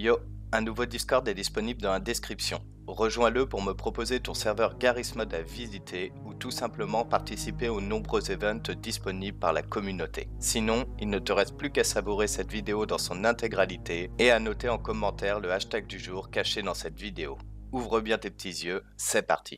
Yo, un nouveau Discord est disponible dans la description. Rejoins-le pour me proposer ton serveur Garry's Mod à visiter ou tout simplement participer aux nombreux events disponibles par la communauté. Sinon, il ne te reste plus qu'à savourer cette vidéo dans son intégralité et à noter en commentaire le hashtag du jour caché dans cette vidéo. Ouvre bien tes petits yeux, c'est parti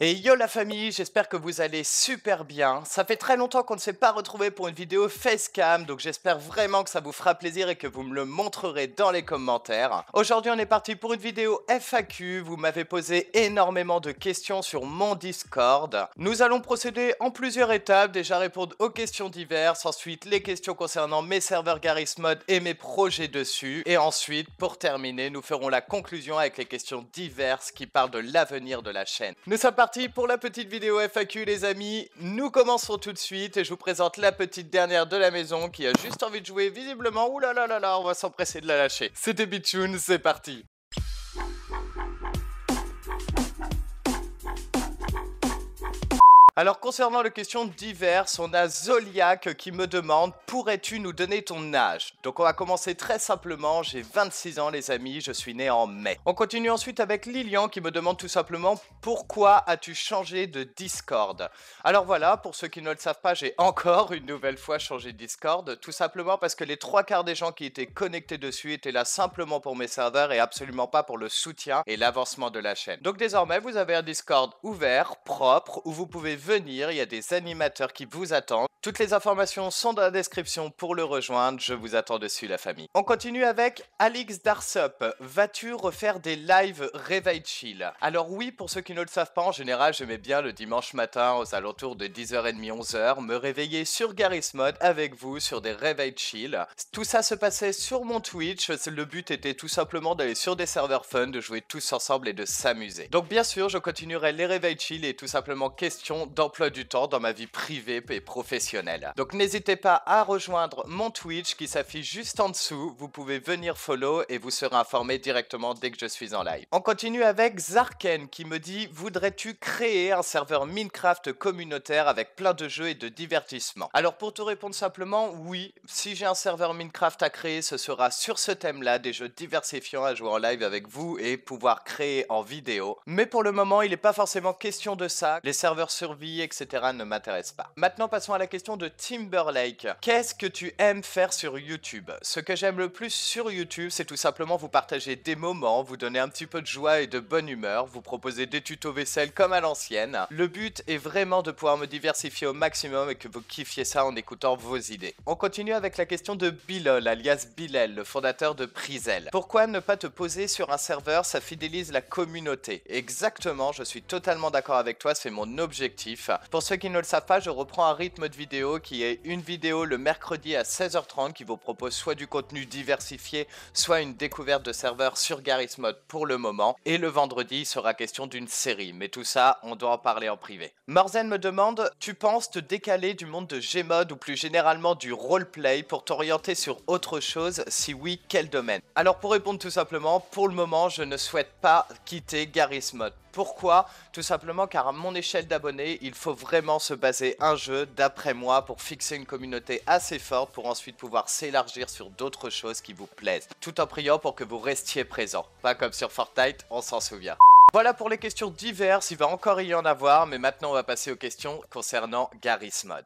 et yo la famille, j'espère que vous allez super bien. Ça fait très longtemps qu'on ne s'est pas retrouvé pour une vidéo facecam, donc j'espère vraiment que ça vous fera plaisir et que vous me le montrerez dans les commentaires. Aujourd'hui on est parti pour une vidéo FAQ, vous m'avez posé énormément de questions sur mon Discord. Nous allons procéder en plusieurs étapes, déjà répondre aux questions diverses, ensuite les questions concernant mes serveurs Garry's Mod et mes projets dessus, et ensuite pour terminer nous ferons la conclusion avec les questions diverses qui parlent de l'avenir de la chaîne. sommes parti pour la petite vidéo FAQ les amis. Nous commençons tout de suite et je vous présente la petite dernière de la maison qui a juste envie de jouer visiblement. Ouh là là là là, on va s'empresser de la lâcher. C'était Bitune, c'est parti. Alors concernant les questions diverses, on a Zoliac qui me demande « Pourrais-tu nous donner ton âge ?» Donc on va commencer très simplement, j'ai 26 ans les amis, je suis né en mai. On continue ensuite avec Lilian qui me demande tout simplement « Pourquoi as-tu changé de Discord ?» Alors voilà, pour ceux qui ne le savent pas, j'ai encore une nouvelle fois changé de Discord, tout simplement parce que les trois quarts des gens qui étaient connectés dessus étaient là simplement pour mes serveurs et absolument pas pour le soutien et l'avancement de la chaîne. Donc désormais vous avez un Discord ouvert, propre, où vous pouvez venir, il y a des animateurs qui vous attendent. Toutes les informations sont dans la description pour le rejoindre, je vous attends dessus la famille. On continue avec Alix Darsop, vas-tu refaire des lives réveil chill Alors oui, pour ceux qui ne le savent pas, en général j'aimais bien le dimanche matin aux alentours de 10h30, 11h, me réveiller sur Garry's Mod avec vous sur des Réveil chill. Tout ça se passait sur mon Twitch, le but était tout simplement d'aller sur des serveurs fun, de jouer tous ensemble et de s'amuser. Donc bien sûr, je continuerai les Réveil chill et tout simplement question d'emploi du temps dans ma vie privée et professionnelle. Donc n'hésitez pas à rejoindre mon Twitch qui s'affiche juste en dessous. Vous pouvez venir follow et vous serez informé directement dès que je suis en live. On continue avec Zarken qui me dit Voudrais-tu créer un serveur Minecraft communautaire avec plein de jeux et de divertissements Alors pour te répondre simplement, oui, si j'ai un serveur Minecraft à créer, ce sera sur ce thème-là, des jeux diversifiants à jouer en live avec vous et pouvoir créer en vidéo. Mais pour le moment, il n'est pas forcément question de ça. Les serveurs sur etc. ne m'intéresse pas. Maintenant, passons à la question de Timberlake. Qu'est-ce que tu aimes faire sur YouTube Ce que j'aime le plus sur YouTube, c'est tout simplement vous partager des moments, vous donner un petit peu de joie et de bonne humeur, vous proposer des tutos vaisselle comme à l'ancienne. Le but est vraiment de pouvoir me diversifier au maximum et que vous kiffiez ça en écoutant vos idées. On continue avec la question de Bilol, alias Bilal, le fondateur de Prizel. Pourquoi ne pas te poser sur un serveur Ça fidélise la communauté. Exactement, je suis totalement d'accord avec toi, c'est mon objectif pour ceux qui ne le savent pas, je reprends un rythme de vidéo qui est une vidéo le mercredi à 16h30 qui vous propose soit du contenu diversifié, soit une découverte de serveurs sur Garry's Mod pour le moment. Et le vendredi, il sera question d'une série, mais tout ça, on doit en parler en privé. Morzen me demande Tu penses te décaler du monde de Gmod ou plus généralement du roleplay pour t'orienter sur autre chose Si oui, quel domaine Alors pour répondre tout simplement, pour le moment, je ne souhaite pas quitter Garry's Mode. Pourquoi Tout simplement car à mon échelle d'abonnés, il faut vraiment se baser un jeu, d'après moi, pour fixer une communauté assez forte pour ensuite pouvoir s'élargir sur d'autres choses qui vous plaisent, tout en priant pour que vous restiez présent. Pas comme sur Fortnite, on s'en souvient. Voilà pour les questions diverses, il va encore y en avoir, mais maintenant on va passer aux questions concernant Garry's Mod.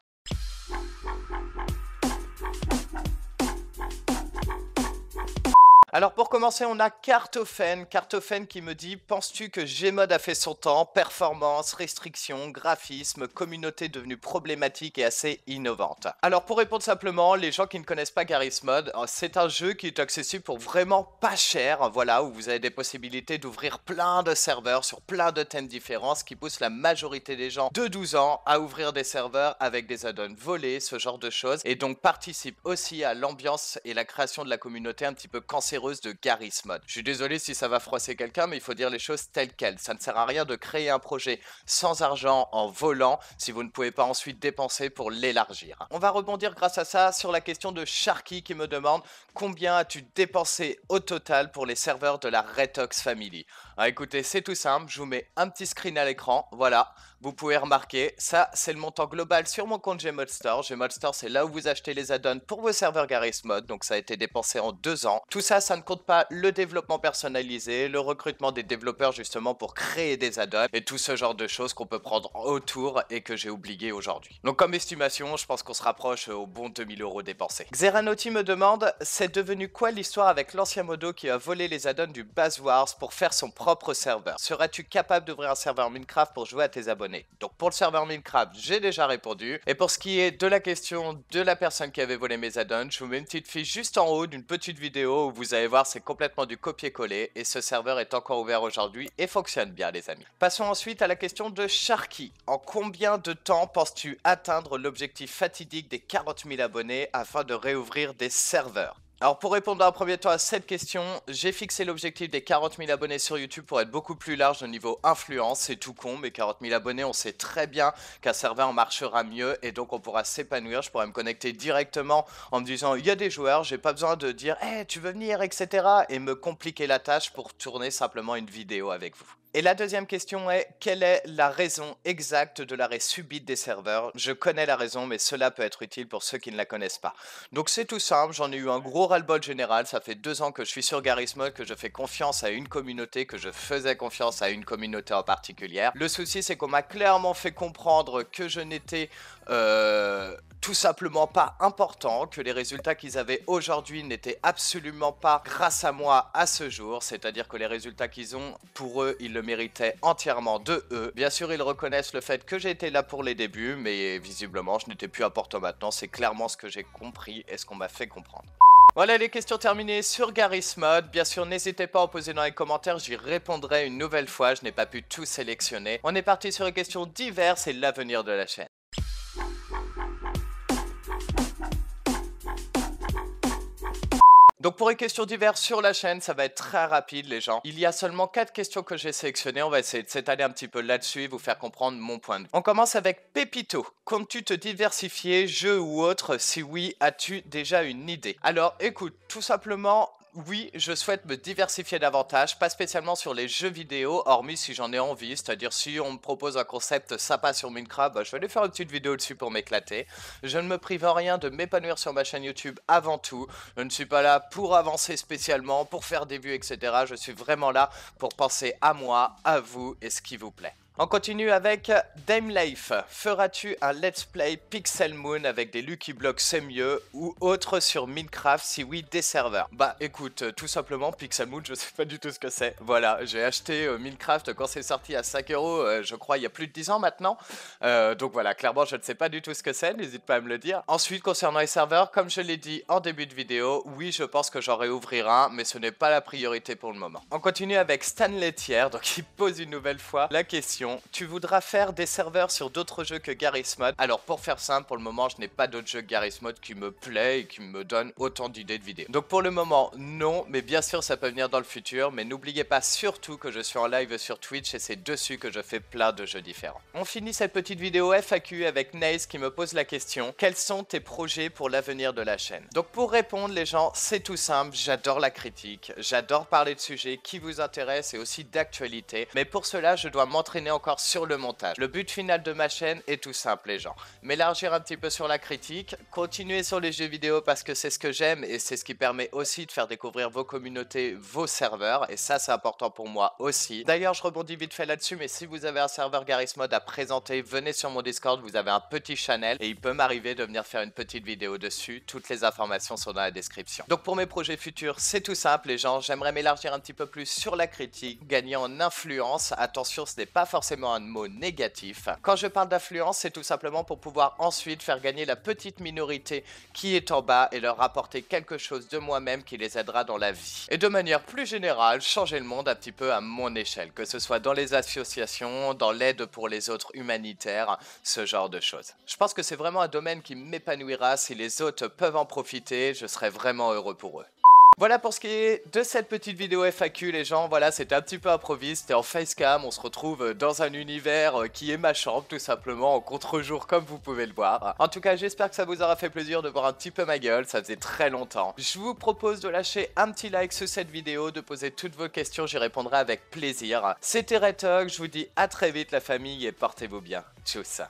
Alors pour commencer, on a Cartofen, Cartofen qui me dit Penses-tu que Gmod a fait son temps Performance, restrictions, graphisme, communauté devenue problématique et assez innovante. Alors pour répondre simplement, les gens qui ne connaissent pas Garry's Mod, euh, c'est un jeu qui est accessible pour vraiment pas cher. Voilà, où vous avez des possibilités d'ouvrir plein de serveurs sur plein de thèmes différents, ce qui pousse la majorité des gens de 12 ans à ouvrir des serveurs avec des add-ons volés, ce genre de choses, et donc participe aussi à l'ambiance et la création de la communauté un petit peu cancéreuse de Garry's Mod. Je suis désolé si ça va froisser quelqu'un, mais il faut dire les choses telles quelles. Ça ne sert à rien de créer un projet sans argent en volant si vous ne pouvez pas ensuite dépenser pour l'élargir. On va rebondir grâce à ça sur la question de Sharky qui me demande combien as-tu dépensé au total pour les serveurs de la Retox Family. Ah, écoutez, c'est tout simple, je vous mets un petit screen à l'écran, voilà vous pouvez remarquer, ça c'est le montant global sur mon compte Gmod Store. Gmod Store c'est là où vous achetez les add-ons pour vos serveurs Garry's Mod, donc ça a été dépensé en deux ans. Tout ça, ça ne compte pas le développement personnalisé, le recrutement des développeurs justement pour créer des add-ons et tout ce genre de choses qu'on peut prendre autour et que j'ai oublié aujourd'hui. Donc comme estimation, je pense qu'on se rapproche au bon 2000 euros dépensés. Xeranoti me demande, c'est devenu quoi l'histoire avec l'ancien modo qui a volé les add-ons du Buzz Wars pour faire son propre serveur Seras-tu capable d'ouvrir un serveur Minecraft pour jouer à tes abonnés donc pour le serveur Minecraft, j'ai déjà répondu. Et pour ce qui est de la question de la personne qui avait volé mes add-ons, je vous mets une petite fiche juste en haut d'une petite vidéo où vous allez voir c'est complètement du copier-coller et ce serveur est encore ouvert aujourd'hui et fonctionne bien les amis. Passons ensuite à la question de Sharky. En combien de temps penses-tu atteindre l'objectif fatidique des 40 000 abonnés afin de réouvrir des serveurs alors pour répondre en premier temps à cette question, j'ai fixé l'objectif des 40 000 abonnés sur YouTube pour être beaucoup plus large au niveau influence, c'est tout con, mais 40 000 abonnés, on sait très bien qu'un serveur marchera mieux et donc on pourra s'épanouir, je pourrais me connecter directement en me disant il y a des joueurs, j'ai pas besoin de dire hey, tu veux venir, etc. et me compliquer la tâche pour tourner simplement une vidéo avec vous. Et la deuxième question est, quelle est la raison exacte de l'arrêt subit des serveurs Je connais la raison, mais cela peut être utile pour ceux qui ne la connaissent pas. Donc c'est tout simple, j'en ai eu un gros ras-le-bol général, ça fait deux ans que je suis sur Garry's que je fais confiance à une communauté, que je faisais confiance à une communauté en particulier. Le souci, c'est qu'on m'a clairement fait comprendre que je n'étais... Euh, tout simplement pas important, que les résultats qu'ils avaient aujourd'hui n'étaient absolument pas grâce à moi à ce jour, c'est-à-dire que les résultats qu'ils ont, pour eux, ils le méritait entièrement de eux. Bien sûr, ils reconnaissent le fait que j'ai été là pour les débuts, mais visiblement, je n'étais plus important maintenant. C'est clairement ce que j'ai compris et ce qu'on m'a fait comprendre. Voilà les questions terminées sur Garry's Mod. Bien sûr, n'hésitez pas à en poser dans les commentaires, j'y répondrai une nouvelle fois, je n'ai pas pu tout sélectionner. On est parti sur les questions diverses et l'avenir de la chaîne. Donc pour les questions diverses sur la chaîne, ça va être très rapide les gens. Il y a seulement 4 questions que j'ai sélectionnées, on va essayer de s'étaler un petit peu là-dessus et vous faire comprendre mon point de vue. On commence avec Pépito. Comptes-tu te diversifier, jeu ou autre Si oui, as-tu déjà une idée Alors écoute, tout simplement, oui, je souhaite me diversifier davantage, pas spécialement sur les jeux vidéo, hormis si j'en ai envie, c'est-à-dire si on me propose un concept sympa sur Minecraft, bah, je vais aller faire une petite vidéo dessus pour m'éclater. Je ne me prive en rien de m'épanouir sur ma chaîne YouTube avant tout. Je ne suis pas là pour avancer spécialement, pour faire des vues, etc. Je suis vraiment là pour penser à moi, à vous et ce qui vous plaît. On continue avec Dame Life. Feras-tu un let's play Pixel Moon avec des Lucky Blocks c'est mieux ou autre sur Minecraft si oui des serveurs Bah écoute, euh, tout simplement Pixel Moon, je sais pas du tout ce que c'est. Voilà, j'ai acheté euh, Minecraft quand c'est sorti à 5 euros, euh, je crois il y a plus de 10 ans maintenant. donc voilà, clairement je ne sais pas du tout ce que c'est, n'hésite pas à me le dire. Ensuite concernant les serveurs, comme je l'ai dit en début de vidéo, oui je pense que j'en réouvrirai un, mais ce n'est pas la priorité pour le moment. On continue avec Stan Thier, donc il pose une nouvelle fois la question tu voudras faire des serveurs sur d'autres jeux que Garry's Mod Alors pour faire simple, pour le moment, je n'ai pas d'autres jeux Garry's Mod qui me plaît et qui me donne autant d'idées de vidéos. Donc pour le moment, non, mais bien sûr, ça peut venir dans le futur. Mais n'oubliez pas surtout que je suis en live sur Twitch et c'est dessus que je fais plein de jeux différents. On finit cette petite vidéo FAQ avec Naze qui me pose la question quels sont tes projets pour l'avenir de la chaîne Donc pour répondre, les gens, c'est tout simple. J'adore la critique, j'adore parler de sujets qui vous intéressent et aussi d'actualité. Mais pour cela, je dois m'entraîner en encore sur le montage. Le but final de ma chaîne est tout simple les gens. M'élargir un petit peu sur la critique, continuer sur les jeux vidéo parce que c'est ce que j'aime et c'est ce qui permet aussi de faire découvrir vos communautés, vos serveurs et ça c'est important pour moi aussi. D'ailleurs je rebondis vite fait là-dessus mais si vous avez un serveur Garry's Mode à présenter, venez sur mon Discord, vous avez un petit channel et il peut m'arriver de venir faire une petite vidéo dessus, toutes les informations sont dans la description. Donc pour mes projets futurs c'est tout simple les gens, j'aimerais m'élargir un petit peu plus sur la critique, gagner en influence, attention ce n'est pas forcément forcément un mot négatif. Quand je parle d'affluence, c'est tout simplement pour pouvoir ensuite faire gagner la petite minorité qui est en bas et leur apporter quelque chose de moi-même qui les aidera dans la vie. Et de manière plus générale, changer le monde un petit peu à mon échelle, que ce soit dans les associations, dans l'aide pour les autres humanitaires, ce genre de choses. Je pense que c'est vraiment un domaine qui m'épanouira si les autres peuvent en profiter, je serai vraiment heureux pour eux. Voilà pour ce qui est de cette petite vidéo FAQ les gens, voilà c'était un petit peu improvisé, c'était en facecam, on se retrouve dans un univers euh, qui est ma chambre tout simplement, en contre-jour comme vous pouvez le voir. En tout cas j'espère que ça vous aura fait plaisir de voir un petit peu ma gueule, ça faisait très longtemps. Je vous propose de lâcher un petit like sur cette vidéo, de poser toutes vos questions, j'y répondrai avec plaisir. C'était Retog, je vous dis à très vite la famille et portez-vous bien. Tchuss